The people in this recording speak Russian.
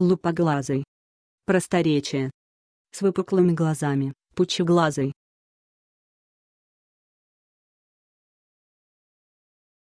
лупоглазый. Просторечие. С выпуклыми глазами, пучеглазый.